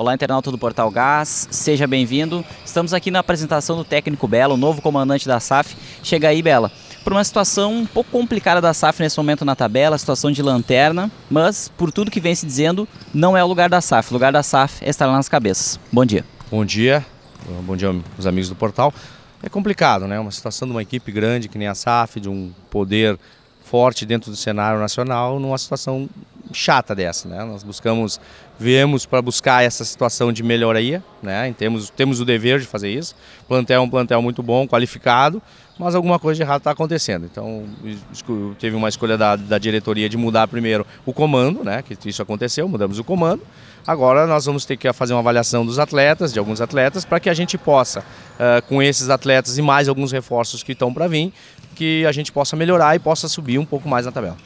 Olá, internauta do Portal Gás, seja bem-vindo. Estamos aqui na apresentação do técnico Bela, o novo comandante da SAF. Chega aí, Bela. Por uma situação um pouco complicada da SAF nesse momento na tabela, situação de lanterna, mas por tudo que vem se dizendo, não é o lugar da SAF. O lugar da SAF é estar lá nas cabeças. Bom dia. Bom dia, bom dia, os amigos do Portal. É complicado, né? Uma situação de uma equipe grande que nem a SAF, de um poder forte dentro do cenário nacional, numa situação chata dessa, né? Nós buscamos, viemos para buscar essa situação de melhoria, né? E temos, temos o dever de fazer isso. O plantel é um plantel muito bom, qualificado, mas alguma coisa de errado está acontecendo. Então, teve uma escolha da, da diretoria de mudar primeiro o comando, né? Que isso aconteceu, mudamos o comando. Agora nós vamos ter que fazer uma avaliação dos atletas, de alguns atletas, para que a gente possa, uh, com esses atletas e mais alguns reforços que estão para vir, que a gente possa melhorar e possa subir um pouco mais na tabela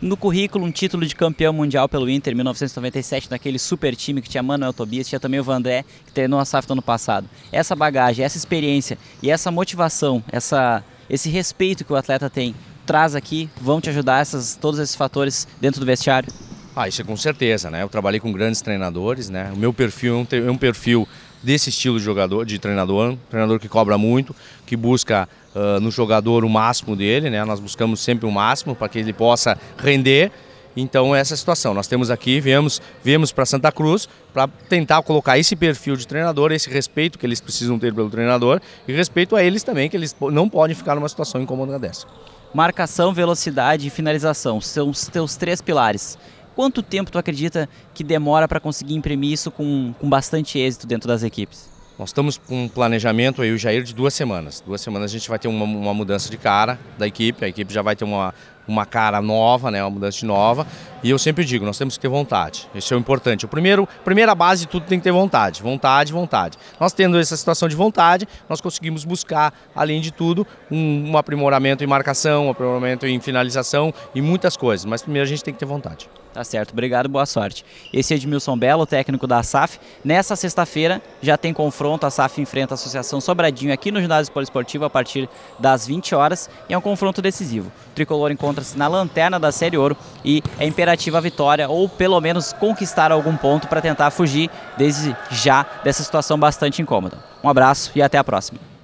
no currículo um título de campeão mundial pelo Inter em 1997, naquele super time que tinha Manuel Tobias, tinha também o Vandré, que treinou a SAF no ano passado. Essa bagagem, essa experiência e essa motivação, essa, esse respeito que o atleta tem, traz aqui, vão te ajudar essas, todos esses fatores dentro do vestiário? Ah, isso é com certeza, né? Eu trabalhei com grandes treinadores, né? O meu perfil é um é perfil desse estilo de jogador, de treinador, um treinador que cobra muito, que busca ah, no jogador o máximo dele, né? Nós buscamos sempre o máximo para que ele possa render. Então essa é a situação. Nós temos aqui, viemos, viemos para Santa Cruz para tentar colocar esse perfil de treinador, esse respeito que eles precisam ter pelo treinador e respeito a eles também, que eles não podem ficar numa situação incômoda dessa. Marcação, velocidade e finalização são os teus três pilares. Quanto tempo tu acredita que demora para conseguir imprimir isso com, com bastante êxito dentro das equipes? Nós estamos com um planejamento aí, o Jair, de duas semanas. Duas semanas a gente vai ter uma, uma mudança de cara da equipe, a equipe já vai ter uma, uma cara nova, né, uma mudança de nova. E eu sempre digo, nós temos que ter vontade. Isso é o importante. O primeiro, primeira base de tudo tem que ter vontade. Vontade, vontade. Nós tendo essa situação de vontade, nós conseguimos buscar, além de tudo, um, um aprimoramento em marcação, um aprimoramento em finalização e muitas coisas. Mas primeiro a gente tem que ter vontade. Tá certo, obrigado, boa sorte. Esse é Edmilson Belo, técnico da SAF. Nessa sexta-feira já tem confronto, a SAF enfrenta a Associação Sobradinho aqui no Ginásio Poliesportivo a partir das 20 horas e é um confronto decisivo. O tricolor encontra-se na lanterna da Série Ouro e é imperativo tentativa à vitória ou pelo menos conquistar algum ponto para tentar fugir desde já dessa situação bastante incômoda. Um abraço e até a próxima.